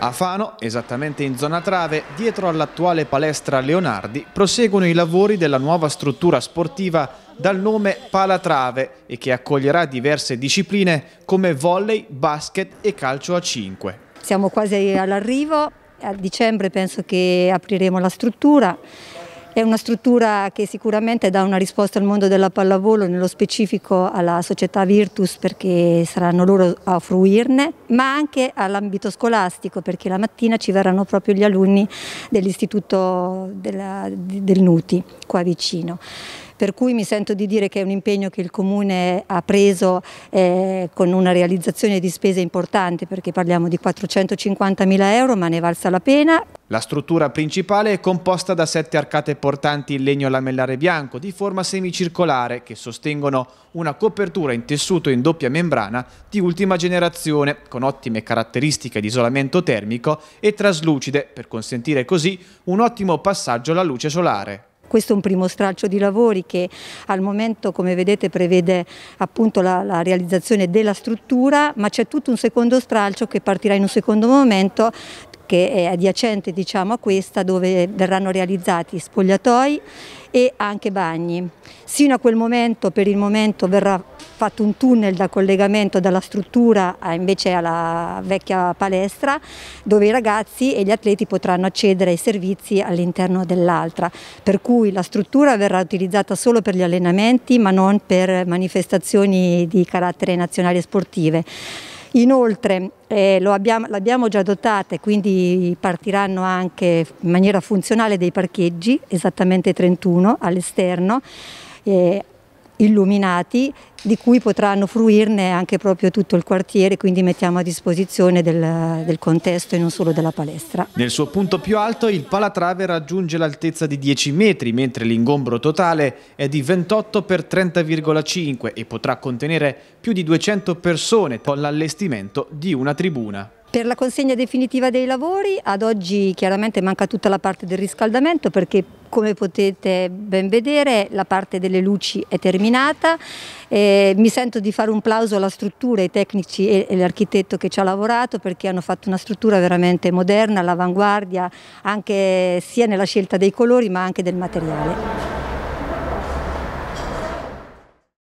A Fano, esattamente in zona Trave, dietro all'attuale palestra Leonardi, proseguono i lavori della nuova struttura sportiva dal nome Palatrave e che accoglierà diverse discipline come volley, basket e calcio a 5. Siamo quasi all'arrivo, a dicembre penso che apriremo la struttura è una struttura che sicuramente dà una risposta al mondo della pallavolo, nello specifico alla società Virtus perché saranno loro a fruirne, ma anche all'ambito scolastico perché la mattina ci verranno proprio gli alunni dell'istituto del Nuti qua vicino per cui mi sento di dire che è un impegno che il Comune ha preso eh, con una realizzazione di spese importante perché parliamo di 450 mila euro ma ne valsa la pena. La struttura principale è composta da sette arcate portanti in legno lamellare bianco di forma semicircolare che sostengono una copertura in tessuto in doppia membrana di ultima generazione con ottime caratteristiche di isolamento termico e traslucide per consentire così un ottimo passaggio alla luce solare. Questo è un primo stralcio di lavori che al momento come vedete prevede appunto la, la realizzazione della struttura ma c'è tutto un secondo stralcio che partirà in un secondo momento che è adiacente diciamo, a questa dove verranno realizzati spogliatoi e anche bagni. Sino a quel momento per il momento verrà fatto un tunnel da collegamento dalla struttura invece alla vecchia palestra dove i ragazzi e gli atleti potranno accedere ai servizi all'interno dell'altra, per cui la struttura verrà utilizzata solo per gli allenamenti ma non per manifestazioni di carattere nazionale e sportive. Inoltre eh, l'abbiamo già dotata e quindi partiranno anche in maniera funzionale dei parcheggi, esattamente 31 all'esterno. Eh, illuminati di cui potranno fruirne anche proprio tutto il quartiere, quindi mettiamo a disposizione del, del, contesto e non solo della palestra. Nel suo punto più alto il palatrave raggiunge l'altezza di 10 metri, mentre l'ingombro totale è di 28 x 30,5 e potrà contenere più di 200 persone con l'allestimento di una tribuna. Per la consegna definitiva dei lavori ad oggi chiaramente manca tutta la parte del riscaldamento perché come potete ben vedere la parte delle luci è terminata, eh, mi sento di fare un plauso alla struttura, ai tecnici e, e all'architetto che ci ha lavorato perché hanno fatto una struttura veramente moderna, all'avanguardia, anche sia nella scelta dei colori ma anche del materiale.